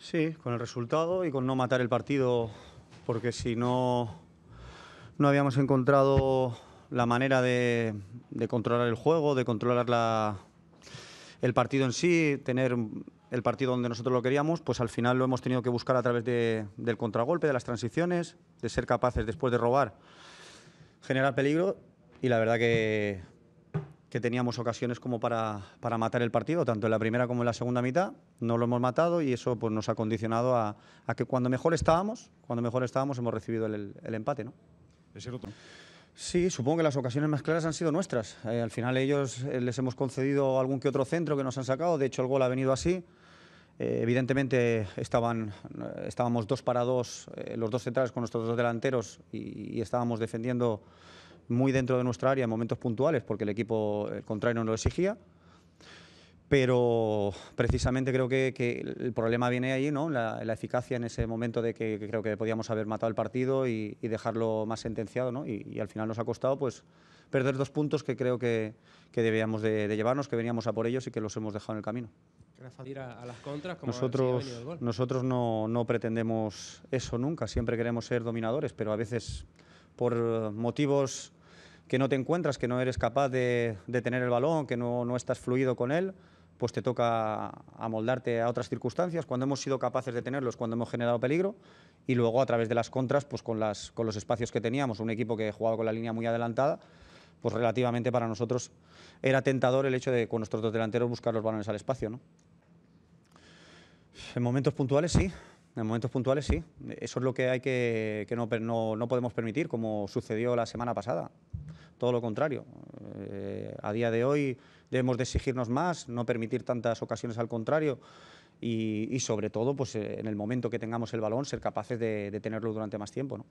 Sí, con el resultado y con no matar el partido, porque si no, no habíamos encontrado la manera de, controlar el juego, de controlar la, el partido en sí, tener el partido donde nosotros lo queríamos, pues al final lo hemos tenido que buscar a través del contragolpe, de las transiciones, de ser capaces después de robar, generar peligro y la verdad que que teníamos ocasiones como para, para, matar el partido, tanto en la primera como en la segunda mitad. No lo hemos matado y eso pues, nos ha condicionado a, que cuando mejor estábamos, cuando mejor estábamos hemos recibido el, empate. ¿no? ¿Es cierto? Sí, supongo que las ocasiones más claras han sido nuestras. Eh, al final ellos eh, les hemos concedido algún que otro centro que nos han sacado, de hecho el gol ha venido así. Eh, evidentemente estaban, estábamos dos para dos, los dos centrales con nuestros dos delanteros y estábamos defendiendo muy dentro de nuestra área en momentos puntuales porque el equipo contrario no lo exigía. Pero precisamente creo que, el problema viene ahí, ¿no? La, eficacia en ese momento de que, creo que podíamos haber matado el partido y, dejarlo más sentenciado, ¿no? Y, al final nos ha costado pues, perder dos puntos que creo que, debíamos de, llevarnos, que veníamos a por ellos y que los hemos dejado en el camino. a las contras, como nosotros, nosotros no, no, pretendemos eso nunca, siempre queremos ser dominadores, pero a veces por motivos que no te encuentras, que no eres capaz de, tener el balón, que no, estás fluido con él, pues te toca amoldarte a otras circunstancias. Cuando hemos sido capaces de tenerlos, cuando hemos generado peligro y luego a través de las contras, pues con, las, con los espacios que teníamos, un equipo que jugaba con la línea muy adelantada, pues relativamente para nosotros era tentador el hecho de con nuestros dos delanteros buscar los balones al espacio. ¿no? En momentos puntuales sí, en momentos puntuales sí. Eso es lo que hay que, no podemos permitir, como sucedió la semana pasada todo lo contrario. Eh, a día de hoy debemos de exigirnos más, no permitir tantas ocasiones al contrario y, sobre todo pues, eh, en el momento que tengamos el balón ser capaces de, de tenerlo durante más tiempo. ¿no?